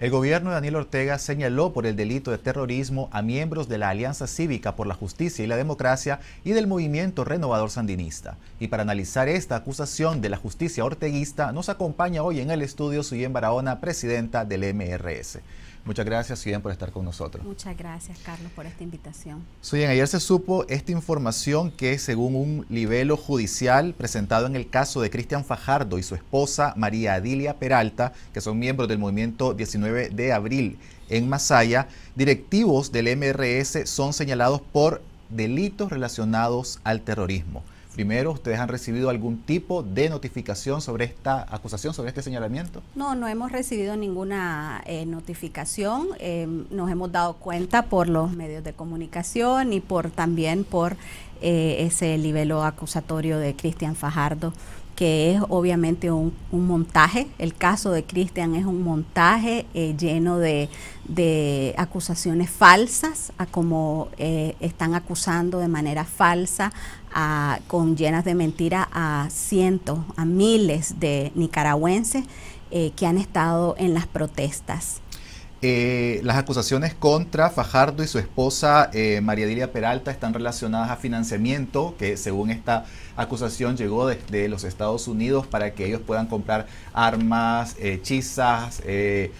El gobierno de Daniel Ortega señaló por el delito de terrorismo a miembros de la Alianza Cívica por la Justicia y la Democracia y del Movimiento Renovador Sandinista. Y para analizar esta acusación de la justicia orteguista, nos acompaña hoy en el estudio Suyen Barahona, presidenta del MRS. Muchas gracias, suyén, por estar con nosotros. Muchas gracias, Carlos, por esta invitación. Suyen, ayer se supo esta información que, según un libelo judicial presentado en el caso de Cristian Fajardo y su esposa María Adilia Peralta, que son miembros del movimiento 19 de abril en Masaya, directivos del MRS son señalados por delitos relacionados al terrorismo. Primero, ¿ustedes han recibido algún tipo de notificación sobre esta acusación, sobre este señalamiento? No, no hemos recibido ninguna eh, notificación. Eh, nos hemos dado cuenta por los medios de comunicación y por también por eh, ese libelo acusatorio de Cristian Fajardo que es obviamente un, montaje. El caso de Cristian es un montaje eh, lleno de, acusaciones falsas, a como eh, están acusando de manera falsa, con llenas de mentiras a cientos, a miles de nicaragüenses eh, que han estado en las protestas. Eh, las acusaciones contra Fajardo y su esposa eh, María Dilia Peralta están relacionadas a financiamiento, que según esta acusación llegó desde los Estados Unidos para que ellos puedan comprar armas, hechizas, eh,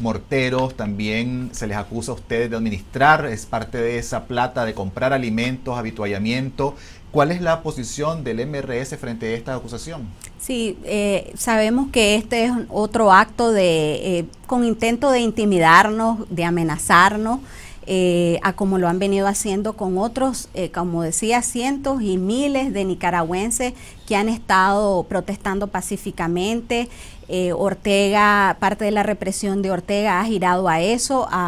morteros. También se les acusa a ustedes de administrar, es parte de esa plata, de comprar alimentos, habituallamiento ¿Cuál es la posición del MRS frente a esta acusación? Sí, eh, sabemos que este es otro acto de, eh, con intento de intimidarnos, de amenazarnos, eh, a como lo han venido haciendo con otros, como decía, cientos y miles de nicaragüenses que han estado protestando pacíficamente, eh, Ortega, parte de la represión de Ortega ha girado a eso, a,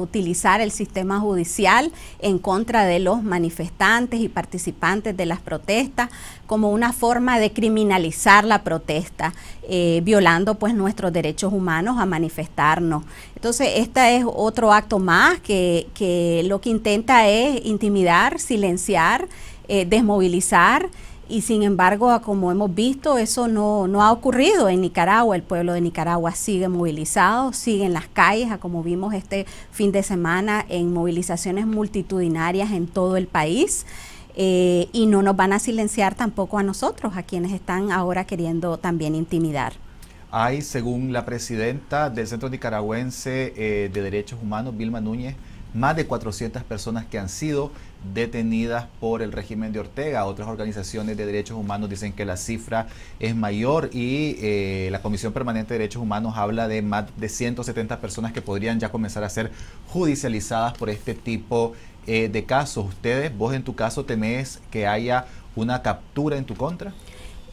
utilizar el sistema judicial en contra de los manifestantes y participantes de las protestas como una forma de criminalizar la protesta, eh, violando pues nuestros derechos humanos a manifestarnos. Entonces, este es otro acto más que, lo que intenta es intimidar, silenciar, eh, desmovilizar y sin embargo, como hemos visto, eso no, ha ocurrido en Nicaragua. El pueblo de Nicaragua sigue movilizado, sigue en las calles, como vimos este fin de semana en movilizaciones multitudinarias en todo el país. Eh, y no nos van a silenciar tampoco a nosotros, a quienes están ahora queriendo también intimidar. Hay, según la presidenta del Centro Nicaragüense eh, de Derechos Humanos, Vilma Núñez, más de 400 personas que han sido detenidas por el régimen de Ortega. Otras organizaciones de derechos humanos dicen que la cifra es mayor y eh, la Comisión Permanente de Derechos Humanos habla de más de 170 personas que podrían ya comenzar a ser judicializadas por este tipo eh, de casos. ¿Ustedes, vos en tu caso, temes que haya una captura en tu contra?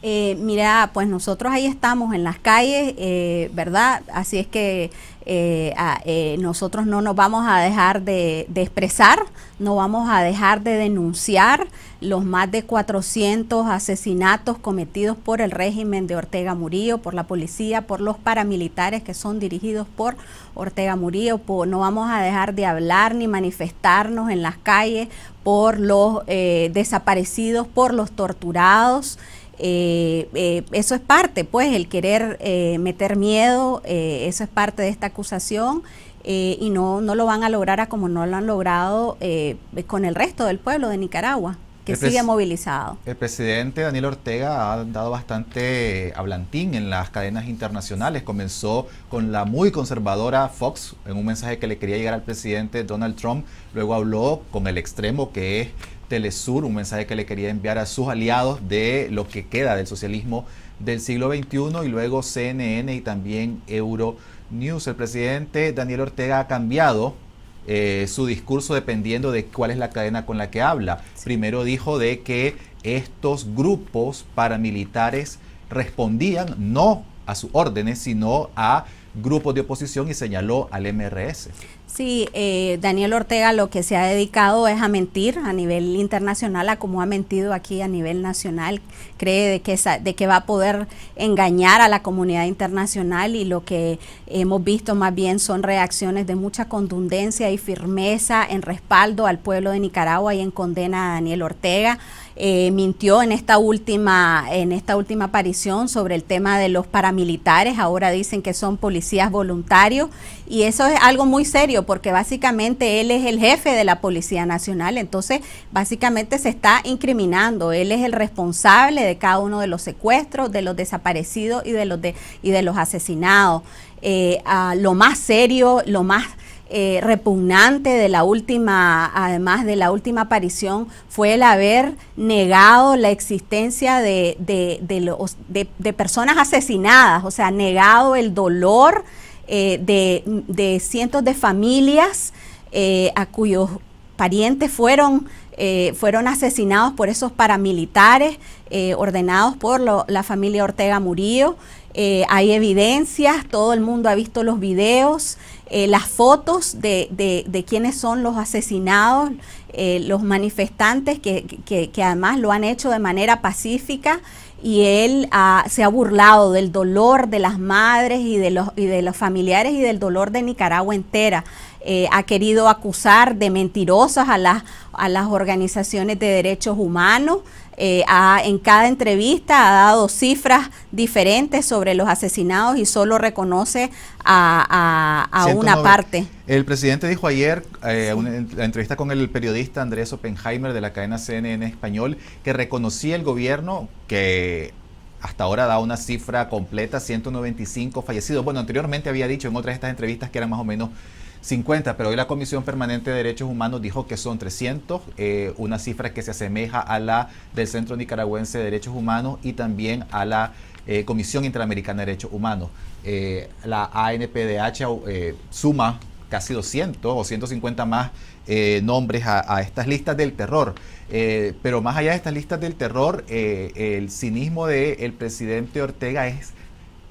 Eh, mira, pues nosotros ahí estamos en las calles, eh, ¿verdad? Así es que eh, nosotros no nos vamos a dejar de, expresar, no vamos a dejar de denunciar los más de 400 asesinatos cometidos por el régimen de Ortega Murillo, por la policía, por los paramilitares que son dirigidos por Ortega Murillo. no vamos a dejar de hablar ni manifestarnos en las calles por los desaparecidos, por los torturados. Eh, eh, eso es parte, pues, el querer eh, meter miedo, eso es parte de esta acusación y no, no lo van a lograr a como no lo han logrado con el resto del pueblo de Nicaragua, que sigue movilizado. El presidente Daniel Ortega ha dado bastante hablantín en las cadenas internacionales. Comenzó con la muy conservadora Fox en un mensaje que le quería llegar al presidente Donald Trump. Luego habló con el extremo que es Telesur, un mensaje que le quería enviar a sus aliados de lo que queda del socialismo del siglo XXI y luego CNN y también Euronews. El presidente Daniel Ortega ha cambiado eh, su discurso dependiendo de cuál es la cadena con la que habla. Primero dijo de que estos grupos paramilitares respondían no a sus órdenes, sino a grupos de oposición y señaló al MRS. Sí, eh, Daniel Ortega lo que se ha dedicado es a mentir a nivel internacional, a como ha mentido aquí a nivel nacional. Cree de que, de que va a poder engañar a la comunidad internacional y lo que hemos visto más bien son reacciones de mucha contundencia y firmeza en respaldo al pueblo de Nicaragua y en condena a Daniel Ortega. Eh, mintió en esta última en esta última aparición sobre el tema de los paramilitares ahora dicen que son policías voluntarios y eso es algo muy serio porque básicamente él es el jefe de la Policía Nacional, entonces básicamente se está incriminando, él es el responsable de cada uno de los secuestros, de los desaparecidos y de los, y de los asesinados. Eh, lo más serio, lo más... Eh, repugnante de la última, además de la última aparición, fue el haber negado la existencia de, los, de personas asesinadas, o sea, negado el dolor eh, de, cientos de familias eh, a cuyos parientes fueron, eh, fueron asesinados por esos paramilitares ordenados por la familia Ortega Murillo. hay evidencias, todo el mundo ha visto los videos, las fotos de, de, quiénes son los asesinados, los manifestantes que además lo han hecho de manera pacífica y él ah, se ha burlado del dolor de las madres y de los, y de los familiares y del dolor de Nicaragua entera. Eh, ha querido acusar de mentirosas a las, a las organizaciones de derechos humanos, eh, ha, en cada entrevista ha dado cifras diferentes sobre los asesinados y solo reconoce a, una parte. El presidente dijo ayer, eh, en la entrevista con el periodista Andrés Oppenheimer de la cadena CNN Español, que reconocía el gobierno que hasta ahora da una cifra completa, 195 fallecidos. Bueno, anteriormente había dicho en otras de estas entrevistas que eran más o menos 50, pero hoy la Comisión Permanente de Derechos Humanos dijo que son 300, eh, una cifra que se asemeja a la del Centro Nicaragüense de Derechos Humanos y también a la eh, Comisión Interamericana de Derechos Humanos. Eh, la ANPDH suma casi 200 o 150 más nombres a, estas listas del terror. pero más allá de estas listas del terror, el cinismo del el presidente Ortega es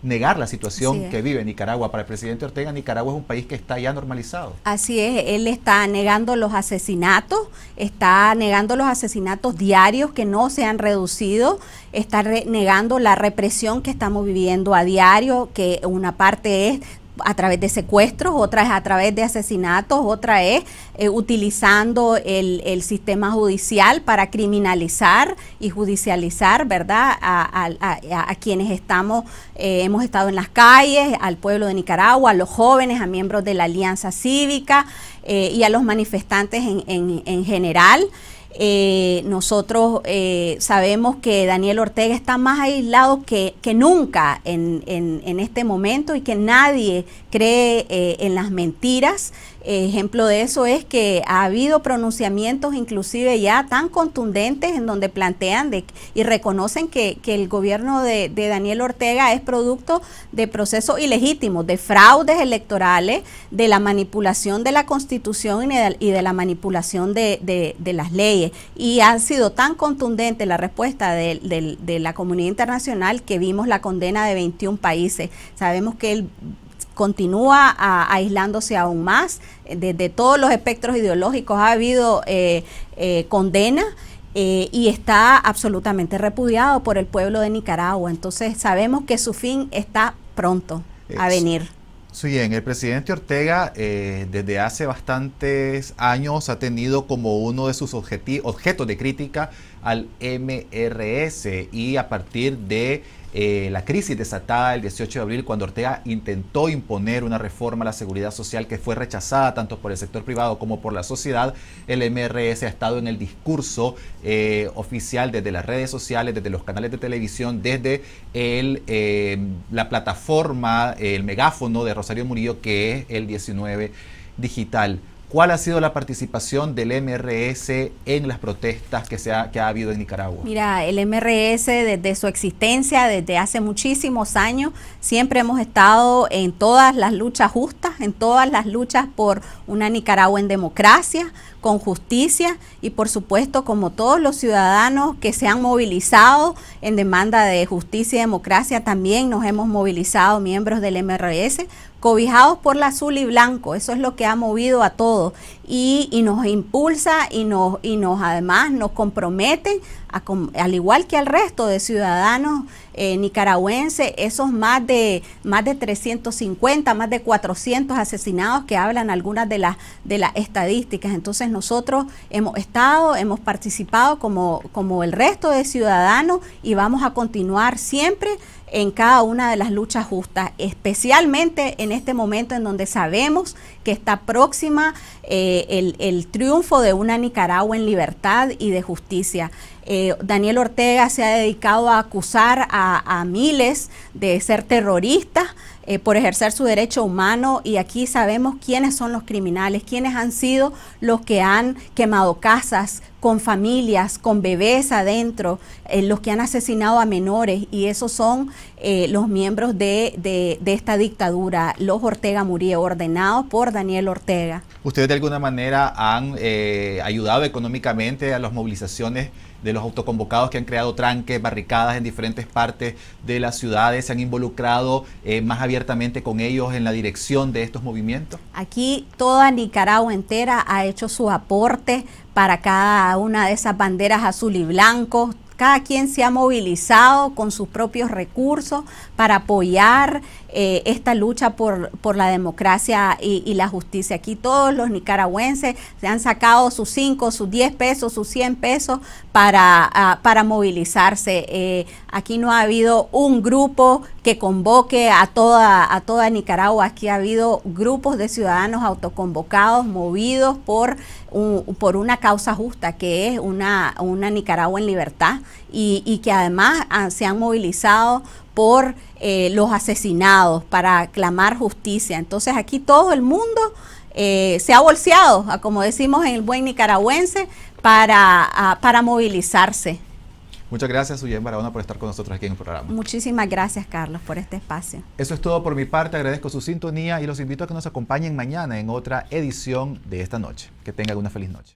negar la situación que vive Nicaragua. Para el presidente Ortega, Nicaragua es un país que está ya normalizado. Así es, él está negando los asesinatos, está negando los asesinatos diarios que no se han reducido, está negando la represión que estamos viviendo a diario, que una parte es a través de secuestros, otra es a través de asesinatos, otra es eh, utilizando el, el, sistema judicial para criminalizar y judicializar, ¿verdad?, a, quienes estamos, eh, hemos estado en las calles, al pueblo de Nicaragua, a los jóvenes, a miembros de la Alianza Cívica eh, y a los manifestantes en, en, en general. Eh, nosotros eh, sabemos que Daniel Ortega está más aislado que, nunca en, este momento y que nadie cree eh, en las mentiras. ejemplo de eso es que ha habido pronunciamientos inclusive ya tan contundentes en donde plantean y reconocen que, el gobierno de, Daniel Ortega es producto de procesos ilegítimos, de fraudes electorales, de la manipulación de la constitución y de la manipulación de las leyes. Y ha sido tan contundente la respuesta de, la comunidad internacional que vimos la condena de 21 países. Sabemos que él continúa aislándose aún más. Desde todos los espectros ideológicos ha habido eh, eh, condena. Eh, y está absolutamente repudiado por el pueblo de Nicaragua. Entonces sabemos que su fin está pronto a venir. Sí, bien, el presidente Ortega eh, desde hace bastantes años ha tenido como uno de sus objetos de crítica al MRS y a partir de eh, la crisis desatada el 18 de abril cuando Ortega intentó imponer una reforma a la seguridad social que fue rechazada tanto por el sector privado como por la sociedad, el MRS ha estado en el discurso eh, oficial desde las redes sociales, desde los canales de televisión, desde eh, la plataforma, el megáfono de Rosario Murillo que es el 19 digital. ¿Cuál ha sido la participación del MRS en las protestas que, se que ha habido en Nicaragua? Mira, el MRS desde su existencia, desde hace muchísimos años, siempre hemos estado en todas las luchas justas en todas las luchas por una Nicaragua en democracia, con justicia y por supuesto como todos los ciudadanos que se han movilizado en demanda de justicia y democracia, también nos hemos movilizado miembros del MRS cobijados por la azul y blanco, eso es lo que ha movido a todos y, nos impulsa y nos, y nos además nos comprometen, al igual que al resto de ciudadanos eh, nicaragüenses, esos más de, más de 350, más de 400 asesinados que hablan algunas de las de las estadísticas. Entonces nosotros hemos estado, hemos participado como, como el resto de ciudadanos y vamos a continuar siempre en cada una de las luchas justas, especialmente en este momento en donde sabemos que está próxima eh, el, el triunfo de una Nicaragua en libertad y de justicia. Eh, Daniel Ortega se ha dedicado a acusar a, miles de ser terroristas eh, por ejercer su derecho humano y aquí sabemos quiénes son los criminales, quiénes han sido los que han quemado casas con familias, con bebés adentro, eh, los que han asesinado a menores y esos son los miembros de, de, esta dictadura, los Ortega Murillo, ordenados por Daniel Ortega. ¿Ustedes de alguna manera han ayudado económicamente a las movilizaciones de los autoconvocados que han creado tranques, barricadas en diferentes partes de las ciudades, se han involucrado eh, más abiertamente con ellos en la dirección de estos movimientos? Aquí toda Nicaragua entera ha hecho su aporte para cada una de esas banderas azul y blanco, cada quien se ha movilizado con sus propios recursos para apoyar eh, esta lucha por, por la democracia y, la justicia. Aquí todos los nicaragüenses se han sacado sus 5, sus 10 pesos, sus 100 pesos para, ah, para movilizarse. Eh, aquí no ha habido un grupo que convoque a toda, a toda Nicaragua. Aquí ha habido grupos de ciudadanos autoconvocados, movidos por, por una causa justa, que es una, una Nicaragua en libertad, y, que además ah, se han movilizado por eh, los asesinados, para clamar justicia. Entonces aquí todo el mundo eh, se ha bolseado, como decimos en el buen nicaragüense, para, para movilizarse. Muchas gracias, Uyen Barahona, por estar con nosotros aquí en el programa. Muchísimas gracias, Carlos, por este espacio. Eso es todo por mi parte. Agradezco su sintonía y los invito a que nos acompañen mañana en otra edición de esta noche. Que tengan una feliz noche.